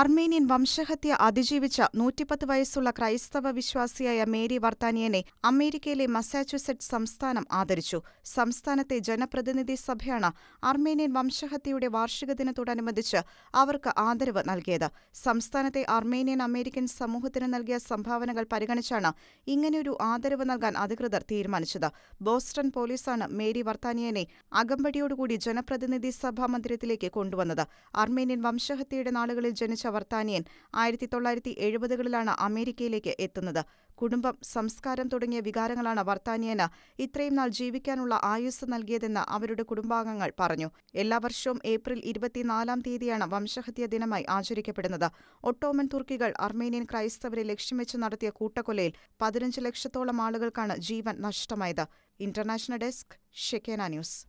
Armenian വംശഹത്യ അതിജീവിച്ച നൂറ്റിപ്പത്ത് വയസ്സുള്ള ക്രൈസ്തവ വിശ്വാസിയായ മേരി വർത്താനിയനെ അമേരിക്കയിലെ മസാച്യുസെറ്റ് സംസ്ഥാനം ആദരിച്ചു സംസ്ഥാനത്തെ ജനപ്രതിനിധി സഭയാണ് അർമേനിയൻ വംശഹത്യയുടെ വാർഷിക ദിനത്തോടനുബന്ധിച്ച് അവർക്ക് ആദരവ് നൽകിയത് സംസ്ഥാനത്തെ അർമേനിയൻ അമേരിക്കൻ സമൂഹത്തിന് നൽകിയ സംഭാവനകൾ പരിഗണിച്ചാണ് ഇങ്ങനെയൊരു ആദരവ് നൽകാൻ അധികൃതർ തീരുമാനിച്ചത് ബോസ്റ്റൺ പോലീസാണ് മേരി വർത്താനിയനെ അകമ്പടിയോടുകൂടി ജനപ്രതിനിധി സഭാ മന്ദിരത്തിലേക്ക് കൊണ്ടുവന്നത് അർമേനിയൻ വംശഹത്യയുടെ നാളുകളിൽ ജനിച്ച ചവർത്താനിയൻ ആയിരത്തി തൊള്ളായിരത്തി എഴുപതുകളിലാണ് അമേരിക്കയിലേക്ക് എത്തുന്നത് കുടുംബം സംസ്കാരം തുടങ്ങിയ വികാരങ്ങളാണ് വർത്താനിയന് ഇത്രയും നാൾ ജീവിക്കാനുള്ള ആയുസ് നൽകിയതെന്ന് അവരുടെ കുടുംബാംഗങ്ങൾ പറഞ്ഞു എല്ലാ വർഷവും ഏപ്രിൽ ഇരുപത്തിനാലാം തീയതിയാണ് വംശഹത്യാ ദിനമായി ആചരിക്കപ്പെടുന്നത് ഒട്ടോമൻ തുർക്കികൾ അർമേനിയൻ ക്രൈസ്തവരെ ലക്ഷ്യം വെച്ച് നടത്തിയ കൂട്ടക്കൊലയിൽ പതിനഞ്ച് ലക്ഷത്തോളം ആളുകൾക്കാണ് ജീവൻ നഷ്ടമായത് ഇന്റർനാഷണൽ ഡെസ്ക് ഷെക്കേന ന്യൂസ്